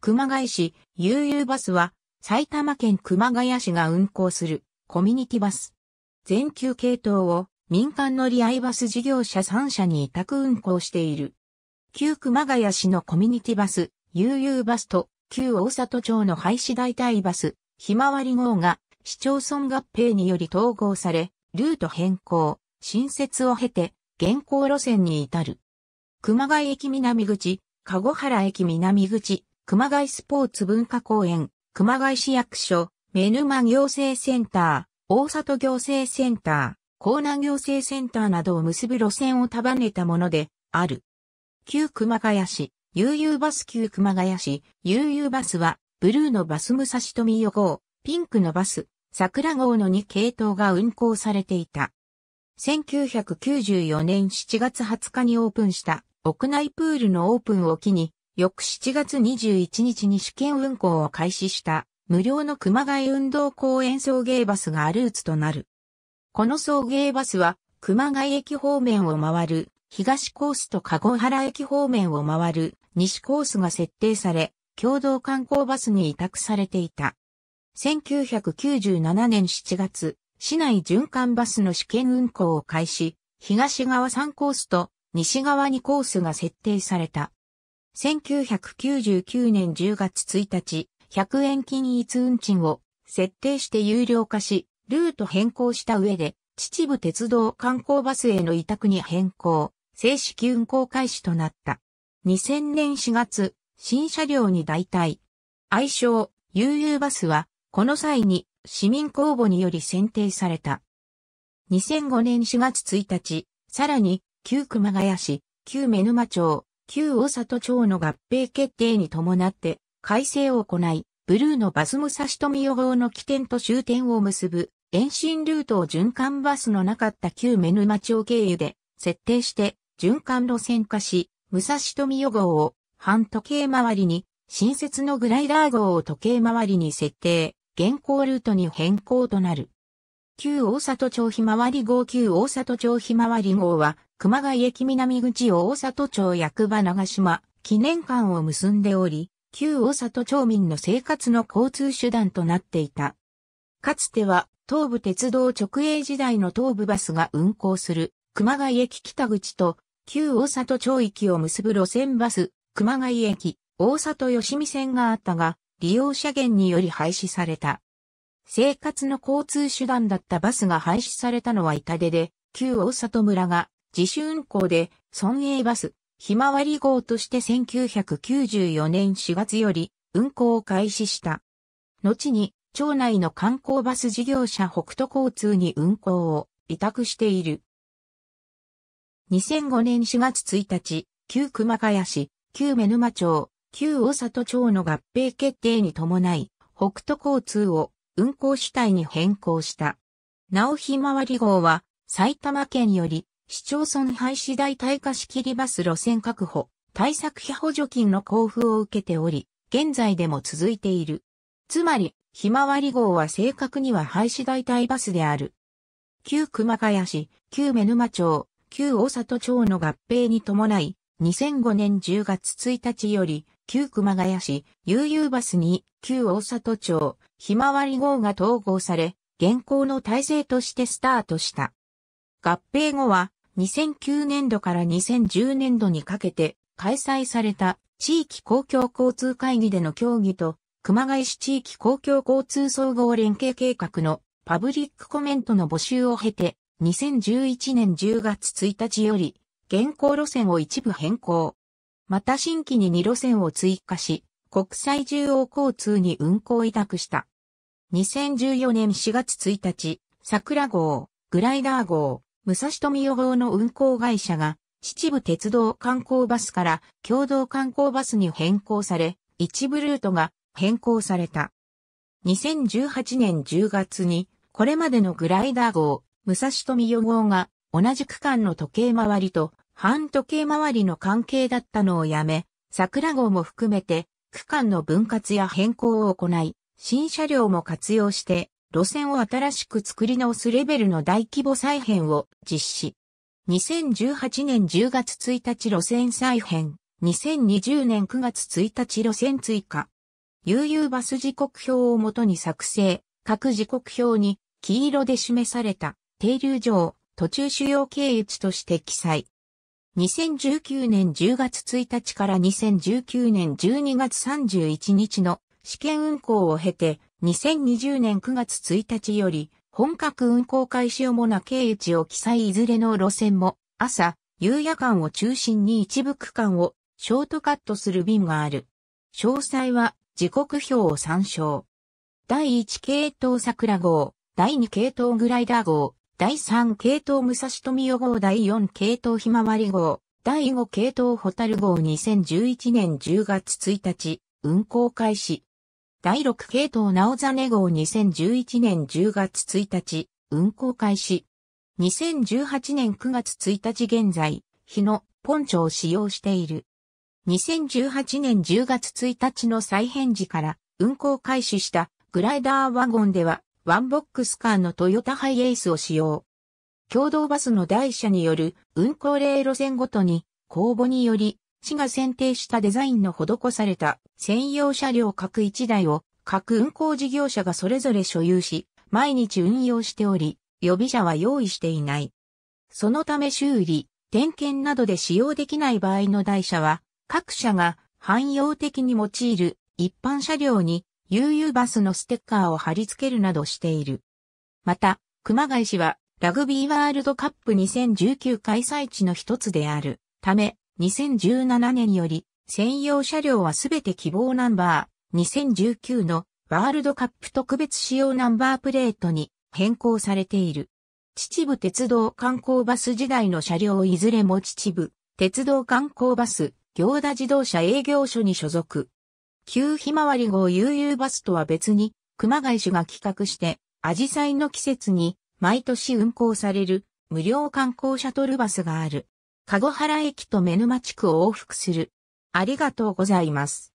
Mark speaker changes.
Speaker 1: 熊谷市、ゆうバスは、埼玉県熊谷市が運行するコミュニティバス。全球系統を民間乗り合いバス事業者3社に委託運行している。旧熊谷市のコミュニティバス、ゆうバスと、旧大里町の廃止代替バス、ひまわり号が、市町村合併により統合され、ルート変更、新設を経て、現行路線に至る。熊谷駅南口、籠原駅南口、熊谷スポーツ文化公園、熊谷市役所、目沼行政センター、大里行政センター、江南行政センターなどを結ぶ路線を束ねたもので、ある。旧熊谷市、悠々バス旧熊谷市、悠々バスは、ブルーのバス武蔵富予号、ピンクのバス、桜号の2系統が運行されていた。1994年7月20日にオープンした屋内プールのオープンを機に翌7月21日に試験運行を開始した無料の熊谷運動公園送迎バスがルーツとなる。この送迎バスは熊谷駅方面を回る東コースと籠原駅方面を回る西コースが設定され、共同観光バスに委託されていた。1997年7月、市内循環バスの試験運行を開始、東側3コースと西側2コースが設定された。1999年10月1日、100円均一運賃を設定して有料化し、ルート変更した上で、秩父鉄道観光バスへの委託に変更、正式運行開始となった。2000年4月、新車両に代替。愛称、悠々バスは、この際に市民公募により選定された。2005年4月1日、さらに、旧熊谷市、旧目沼町、旧大里町の合併決定に伴って改正を行い、ブルーのバス武蔵富予防の起点と終点を結ぶ延伸ルートを循環バスのなかった旧目沼町経由で設定して循環路線化し、武蔵富予号を半時計回りに、新設のグライダー号を時計回りに設定、現行ルートに変更となる。旧大里町ひまわり号旧大里町ひまわり号は熊谷駅南口を大里町役場長島記念館を結んでおり、旧大里町民の生活の交通手段となっていた。かつては東武鉄道直営時代の東武バスが運行する熊谷駅北口と旧大里町域を結ぶ路線バス熊谷駅大里吉見線があったが利用者減により廃止された。生活の交通手段だったバスが廃止されたのは痛手で、旧大里村が自主運行で、村営バス、ひまわり号として1994年4月より運行を開始した。後に、町内の観光バス事業者北斗交通に運行を委託している。2005年4月1日、旧熊谷市、旧目沼町、旧大里町の合併決定に伴い、北斗交通を運行主体に変更した。なおひまわり号は埼玉県より市町村廃止代替化し切りバス路線確保、対策費補助金の交付を受けており、現在でも続いている。つまり、ひまわり号は正確には廃止代替バスである。旧熊谷市、旧目沼町、旧大里町の合併に伴い、2005年10月1日より、旧熊谷市、悠々バスに、旧大里町、ひまわり号が統合され、現行の体制としてスタートした。合併後は、2009年度から2010年度にかけて開催された地域公共交通会議での協議と熊谷市地域公共交通総合連携計画のパブリックコメントの募集を経て2011年10月1日より現行路線を一部変更。また新規に2路線を追加し、国際重要交通に運行委託した。2014年4月1日、桜号、グライダー号、武蔵富予号の運行会社が、秩父鉄道観光バスから共同観光バスに変更され、一部ルートが変更された。2018年10月に、これまでのグライダー号、武蔵富予号が同じ区間の時計回りと半時計回りの関係だったのをやめ、桜号も含めて区間の分割や変更を行い、新車両も活用して路線を新しく作り直すレベルの大規模再編を実施。2018年10月1日路線再編、2020年9月1日路線追加。悠々バス時刻表をもとに作成、各時刻表に黄色で示された停留場、途中主要経由地として記載。2019年10月1日から2019年12月31日の試験運行を経て、2020年9月1日より、本格運行開始主な経地を記載いずれの路線も、朝、夕夜間を中心に一部区間をショートカットする便がある。詳細は時刻表を参照。第1系統桜号、第2系統グライダー号、第3系統武蔵富代号、第4系統ひまわり号、第5系統ホタル号2011年10月1日、運行開始。第6系統ざね号2011年10月1日、運行開始。2018年9月1日現在、日のポンチョを使用している。2018年10月1日の再編時から運行開始したグライダーワゴンではワンボックスカーのトヨタハイエースを使用。共同バスの台車による運行例路線ごとに公募により市が選定したデザインの施された専用車両各1台を各運行事業者がそれぞれ所有し、毎日運用しており、予備車は用意していない。そのため修理、点検などで使用できない場合の台車は、各社が汎用的に用いる一般車両に UU バスのステッカーを貼り付けるなどしている。また、熊谷市はラグビーワールドカップ2019開催地の一つであるため、2017年より、専用車両はすべて希望ナンバー2019のワールドカップ特別仕様ナンバープレートに変更されている。秩父鉄道観光バス時代の車両をいずれも秩父鉄道観光バス行田自動車営業所に所属。旧ひまわり号悠々バスとは別に熊谷市が企画してアジサイの季節に毎年運行される無料観光シャトルバスがある。籠原駅と目沼地区を往復する。ありがとうございます。